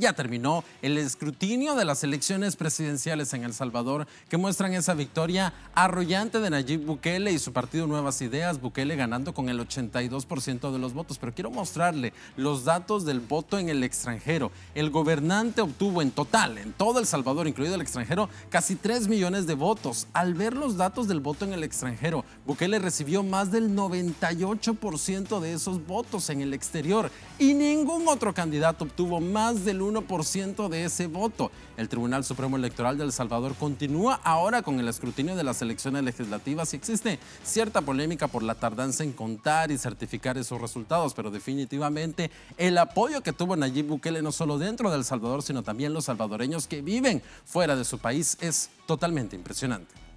ya terminó el escrutinio de las elecciones presidenciales en El Salvador que muestran esa victoria arrollante de Nayib Bukele y su partido Nuevas Ideas, Bukele ganando con el 82% de los votos. Pero quiero mostrarle los datos del voto en el extranjero. El gobernante obtuvo en total, en todo El Salvador, incluido el extranjero, casi 3 millones de votos. Al ver los datos del voto en el extranjero, Bukele recibió más del 98% de esos votos en el exterior y ningún otro candidato obtuvo más del 1 1% de ese voto. El Tribunal Supremo Electoral de El Salvador continúa ahora con el escrutinio de las elecciones legislativas y existe cierta polémica por la tardanza en contar y certificar esos resultados, pero definitivamente el apoyo que tuvo Nayib Bukele no solo dentro de El Salvador, sino también los salvadoreños que viven fuera de su país es totalmente impresionante.